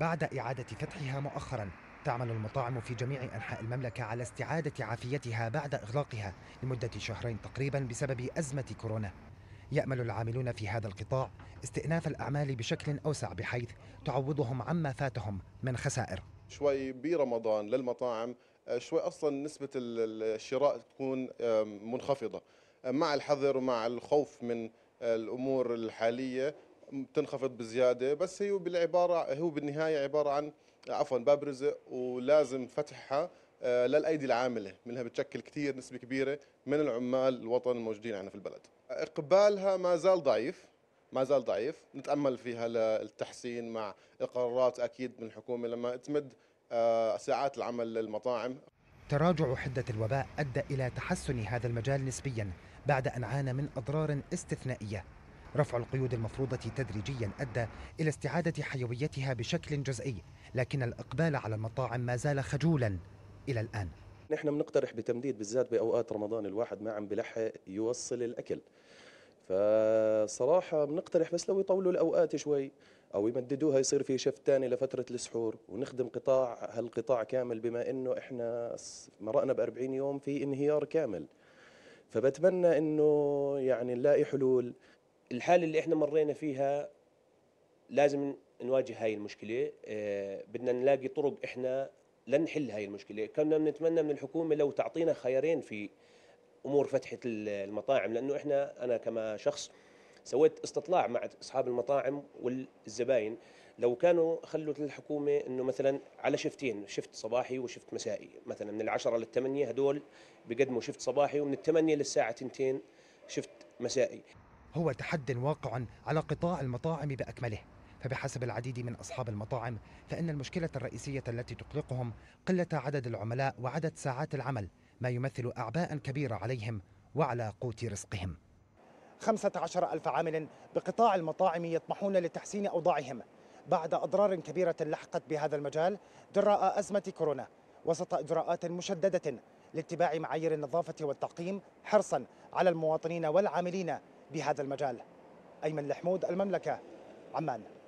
بعد إعادة فتحها مؤخرا تعمل المطاعم في جميع أنحاء المملكة على استعادة عافيتها بعد إغلاقها لمدة شهرين تقريبا بسبب أزمة كورونا يأمل العاملون في هذا القطاع استئناف الأعمال بشكل أوسع بحيث تعوضهم عما فاتهم من خسائر شوي برمضان للمطاعم شوي أصلا نسبة الشراء تكون منخفضة مع الحظر ومع الخوف من الأمور الحالية بتنخفض بزياده بس هي بالعباره هو بالنهايه عباره عن عفوا باب رزق ولازم فتحها آه، للايدي العامله منها بتشكل كثير نسبه كبيره من العمال الوطن الموجودين عندنا في البلد اقبالها ما زال ضعيف ما زال ضعيف نتامل فيها للتحسين مع القرارات اكيد من الحكومه لما تمد آه، ساعات العمل للمطاعم تراجع حدة الوباء أدى إلى تحسن هذا المجال نسبيا بعد أن عانى من أضرار استثنائية رفع القيود المفروضة تدريجيا أدى إلى استعادة حيويتها بشكل جزئي لكن الإقبال على المطاعم ما زال خجولا إلى الآن نحن بنقترح بتمديد بالذات بأوقات رمضان الواحد ما عم بلحق يوصل الأكل فصراحة بنقترح بس لو يطولوا الأوقات شوي أو يمددوها يصير في شفت تاني لفترة السحور ونخدم قطاع هالقطاع كامل بما أنه إحنا مرقنا بأربعين يوم في انهيار كامل فبتمنى أنه يعني نلاقي حلول الحالة اللي احنا مرينا فيها لازم نواجه هاي المشكلة آه، بدنا نلاقي طرق احنا لنحل هاي المشكلة كنا بنتمنى من الحكومة لو تعطينا خيارين في امور فتحة المطاعم لانه احنا انا كما شخص سويت استطلاع مع اصحاب المطاعم والزباين لو كانوا خلوا للحكومه انه مثلا على شفتين شفت صباحي وشفت مسائي مثلا من العشرة للثمانية هدول بقدموا شفت صباحي ومن الثمانية للساعة تنتين شفت مسائي هو تحد واقع على قطاع المطاعم باكمله فبحسب العديد من اصحاب المطاعم فان المشكله الرئيسيه التي تقلقهم قله عدد العملاء وعدد ساعات العمل ما يمثل اعباء كبيره عليهم وعلى قوت رزقهم 15 ألف عامل بقطاع المطاعم يطمحون لتحسين أوضاعهم بعد أضرار كبيرة لحقت بهذا المجال جراء أزمة كورونا وسط إجراءات مشددة لاتباع معايير النظافة والتعقيم حرصا على المواطنين والعاملين بهذا المجال أيمن الحمود المملكة عمان